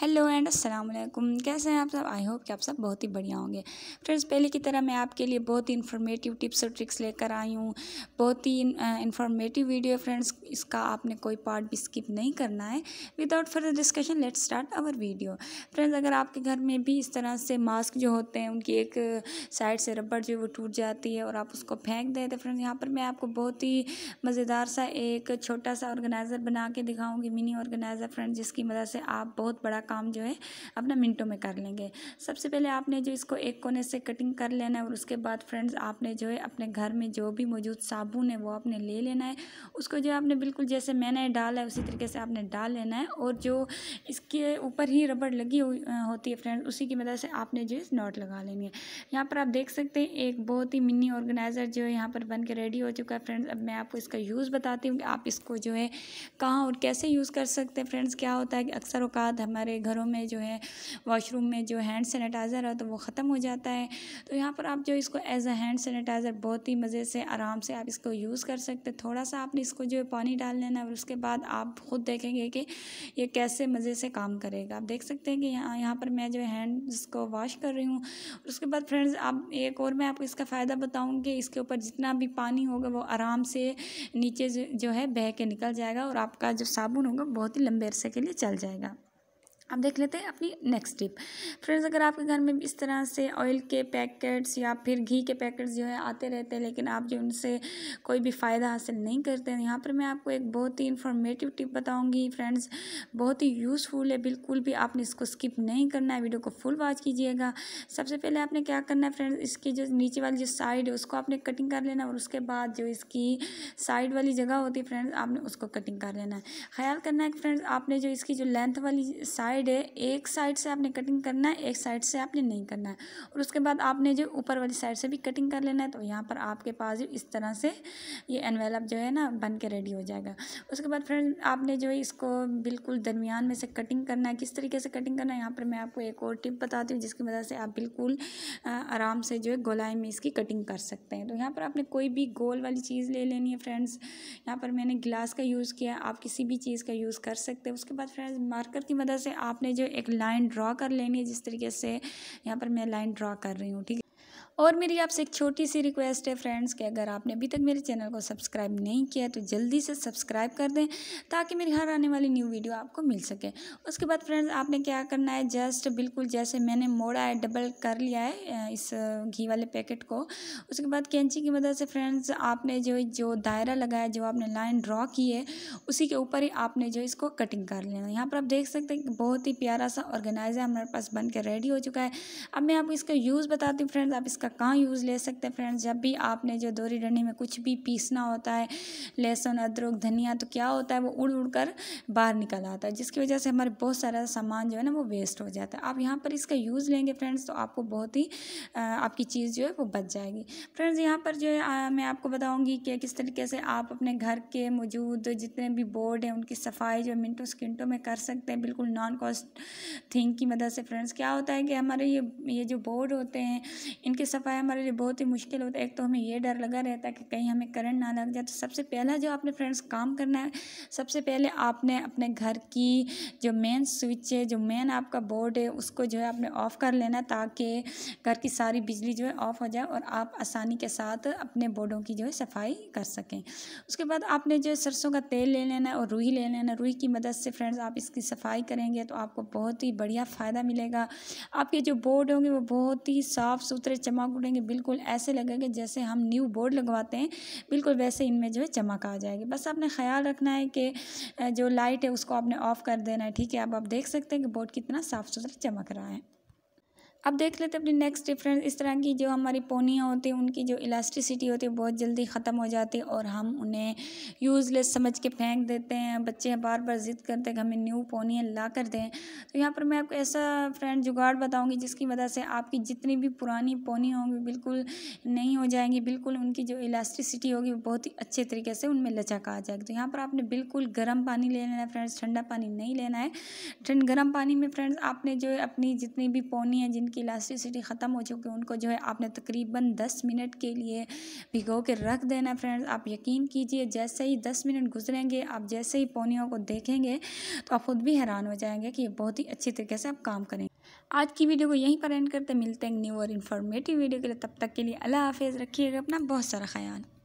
hello and अस्सलाम वालेकुम कैसे हैं आप सब आई होप कि आप सब बहुत ही बढ़िया होंगे फ्रेंड्स पहले की तरह मैं आपके लिए बहुत ही इन्फॉर्मेटिव टिप्स और ट्रिक्स लेकर आई हूँ बहुत ही इन्फॉर्मेटिव वीडियो है फ्रेंड्स इसका आपने कोई पार्ट भी स्किप नहीं करना है without further discussion let start our video friends अगर आपके घर में भी इस तरह से मास्क जो होते हैं उनकी एक साइड से रबड़ जो वो टूट जाती है और आप उसको फेंक दें तो फ्रेंड्स यहाँ पर मैं आपको बहुत ही मज़ेदार सा एक छोटा सा ऑर्गेनाइज़र बना के दिखाऊँगी मिनी ऑर्गेनाइज़र फ्रेंड्स जिसकी मदद से आप बहुत बड़ा काम जो है अपना मिनटों में कर लेंगे सबसे पहले आपने जो इसको एक कोने से कटिंग कर लेना है और उसके बाद फ्रेंड्स आपने जो है अपने घर में जो भी मौजूद साबुन है वो आपने ले लेना है उसको जो है आपने बिल्कुल जैसे मैंने डाला है उसी तरीके से आपने डाल लेना है और जो इसके ऊपर ही रबड़ लगी हुई होती है फ्रेंड उसी की मदद से आपने जो है नॉट लगा लेनी है यहाँ पर आप देख सकते हैं एक बहुत ही मिनी ऑर्गेनाइज़र जो है यहाँ पर बन के रेडी हो चुका है फ्रेंड्स अब मैं आपको इसका यूज़ बताती हूँ कि आप इसको जो है कहाँ और कैसे यूज़ कर सकते हैं फ्रेंड्स क्या होता है कि अक्सर अवकात हमारे हमारे घरों में जो है वॉशरूम में जो हैंड सैनिटाइज़र है तो वो ख़त्म हो जाता है तो यहाँ पर आप जो इसको एज अ हैंड सैनिटाइज़र बहुत ही मज़े से आराम से आप इसको यूज़ कर सकते थोड़ा सा आपने इसको जो है पानी डाल लेना और उसके बाद आप ख़ुद देखेंगे कि ये कैसे मज़े से काम करेगा आप देख सकते हैं कि यहाँ यहाँ पर मैं जो है हैंड इसको वॉश कर रही हूँ उसके बाद फ्रेंड्स आप एक और मैं आपको इसका फ़ायदा बताऊँगी इसके ऊपर जितना भी पानी होगा वो आराम से नीचे जो है बह के निकल जाएगा और आपका जो साबुन होगा बहुत ही लंबे अरसे के लिए चल जाएगा अब देख लेते हैं अपनी नेक्स्ट टिप फ्रेंड्स अगर आपके घर में इस तरह से ऑयल के पैकेट्स या फिर घी के पैकेट्स जो है आते रहते हैं लेकिन आप जो उनसे कोई भी फ़ायदा हासिल नहीं करते हैं यहाँ पर मैं आपको एक बहुत ही इन्फॉर्मेटिव टिप बताऊंगी फ्रेंड्स बहुत ही यूज़फुल है बिल्कुल भी आपने इसको स्किप नहीं करना है वीडियो को फुल वॉच कीजिएगा सबसे पहले आपने क्या करना है फ्रेंड्स इसकी जो नीचे वाली जो साइड है उसको आपने कटिंग कर लेना और उसके बाद जो इसकी साइड वाली जगह होती है फ्रेंड्स आपने उसको कटिंग कर लेना है ख्याल करना है कि फ्रेंड्स आपने जो इसकी जो लेंथ वाली साइड साइड है एक साइड से आपने कटिंग करना है एक साइड से आपने नहीं करना है और उसके बाद आपने जो ऊपर वाली साइड से भी कटिंग कर लेना है तो यहाँ पर आपके पास इस तरह से ये एनवेलप जो है ना बन के रेडी हो जाएगा उसके बाद फ्रेंड आपने जो है इसको बिल्कुल दरमियान में से कटिंग करना है किस तरीके से कटिंग करना है यहाँ पर मैं आपको एक और टिप बताती हूँ जिसकी वजह से आप बिल्कुल आराम से जो है गोलाई में इसकी कटिंग कर सकते हैं तो यहाँ पर आपने कोई भी गोल वाली चीज़ ले लेनी है फ्रेंड्स यहाँ पर मैंने गिलास का यूज़ किया आप किसी भी चीज़ का यूज़ कर सकते हैं उसके बाद फ्रेंड्स मार्कर की मदद से आपने जो एक लाइन ड्रॉ कर लेनी है जिस तरीके से यहाँ पर मैं लाइन ड्रॉ कर रही हूँ ठीक है और मेरी आपसे एक छोटी सी रिक्वेस्ट है फ्रेंड्स कि अगर आपने अभी तक मेरे चैनल को सब्सक्राइब नहीं किया तो जल्दी से सब्सक्राइब कर दें ताकि मेरी हर आने वाली न्यू वीडियो आपको मिल सके उसके बाद फ्रेंड्स आपने क्या करना है जस्ट बिल्कुल जैसे मैंने मोड़ा है डबल कर लिया है इस घी वाले पैकेट को उसके बाद कैंची की मदद से फ्रेंड्स आपने जो जो दायरा लगाया जो आपने लाइन ड्रॉ की है उसी के ऊपर ही आपने जो इसको कटिंग कर लेना यहाँ पर आप देख सकते हैं बहुत ही प्यारा सा ऑर्गेनाइजर हमारे पास बन रेडी हो चुका है अब मैं आपको इसका यूज़ बताती हूँ फ्रेंड्स आप इसका कहाँ यूज़ ले सकते हैं फ्रेंड्स जब भी आपने जो दोरी डंडी में कुछ भी पीसना होता है लहसुन अदरक धनिया तो क्या होता है वो उड़ उड़ कर बाहर निकल आता है जिसकी वजह से हमारे बहुत सारा सामान जो है ना वो वेस्ट हो जाता है आप यहाँ पर इसका यूज़ लेंगे फ्रेंड्स तो आपको बहुत ही आपकी चीज़ जो है वो बच जाएगी फ्रेंड्स यहाँ पर जो है मैं आपको बताऊँगी कि किस तरीके से आप अपने घर के मौजूद जितने भी बोर्ड हैं उनकी सफाई जो मिनटों सेकेंडों में कर सकते हैं बिल्कुल नॉन कॉस्ट थिंग की मदद से फ्रेंड्स क्या होता है कि हमारे ये ये जो बोर्ड होते हैं इनकी सफाई हमारे लिए बहुत ही मुश्किल होता है एक तो हमें ये डर लगा रहता है कि कहीं हमें करंट ना लग जाए तो सबसे पहला जो आपने फ्रेंड्स काम करना है सबसे पहले आपने अपने घर की जो मेन स्विच है जो मेन आपका बोर्ड है उसको जो है आपने ऑफ़ कर लेना ताकि घर की सारी बिजली जो है ऑफ़ हो जाए और आप आसानी के साथ अपने बोर्डों की जो है सफाई कर सकें उसके बाद आपने जो सरसों का तेल ले लेना और रुई ले लेना रुई की मदद से फ्रेंड्स आप इसकी सफाई करेंगे तो आपको बहुत ही बढ़िया फ़ायदा मिलेगा आपके जो बोर्ड होंगे वो बहुत ही साफ़ सुथरे पूरे चमक उठेंगे बिल्कुल ऐसे लगेंगे जैसे हम न्यू बोर्ड लगवाते हैं बिल्कुल वैसे इनमें जो है चमक आ जाएगी बस आपने ख्याल रखना है कि जो लाइट है उसको आपने ऑफ़ कर देना है ठीक है अब आप देख सकते हैं कि बोर्ड कितना साफ़ सुथरा चमक रहा है अब देख लेते अपनी नेक्स्ट डिफरेंस इस तरह की जो हमारी पोनियाँ होती हैं उनकी जो इलास्टिसिटी होती है बहुत जल्दी ख़त्म हो जाती है और हम उन्हें यूज़लेस समझ के फेंक देते हैं बच्चे बार बार ज़िद करते हैं कि हमें न्यू पोनियाँ ला कर दें तो यहाँ पर मैं आपको ऐसा फ्रेंड जुगाड़ बताऊँगी जिसकी वजह से आपकी जितनी भी पुरानी पोनियाँ होंगी बिल्कुल नहीं हो जाएंगी बिल्कुल उनकी जो इलास्टिसिटी होगी वो बहुत ही अच्छे तरीके से उनमें लचक आ जाएगी तो यहाँ पर आपने बिल्कुल गर्म पानी ले लेना है फ्रेंड्स ठंडा पानी नहीं लेना है ठंड गर्म पानी में फ्रेंड्स आपने जो अपनी जितनी भी पोनी है जिनकी उनकी इलास्टिसिटी ख़त्म हो चुकी है उनको जो है आपने तकरीबन दस मिनट के लिए भिगो के रख देना फ्रेंड्स आप यकीन कीजिए जैसे ही दस मिनट गुजरेंगे आप जैसे ही पोनियों को देखेंगे तो आप खुद भी हैरान हो जाएंगे कि ये बहुत ही अच्छी तरीके से आप काम करेंगे आज की वीडियो को यहीं पर एंड करते मिलते हैं न्यू और इन्फॉर्मेटिव वीडियो के लिए तब तक के लिए अल्लाह हाफिज़ रखिएगा अपना बहुत सारा ख्याल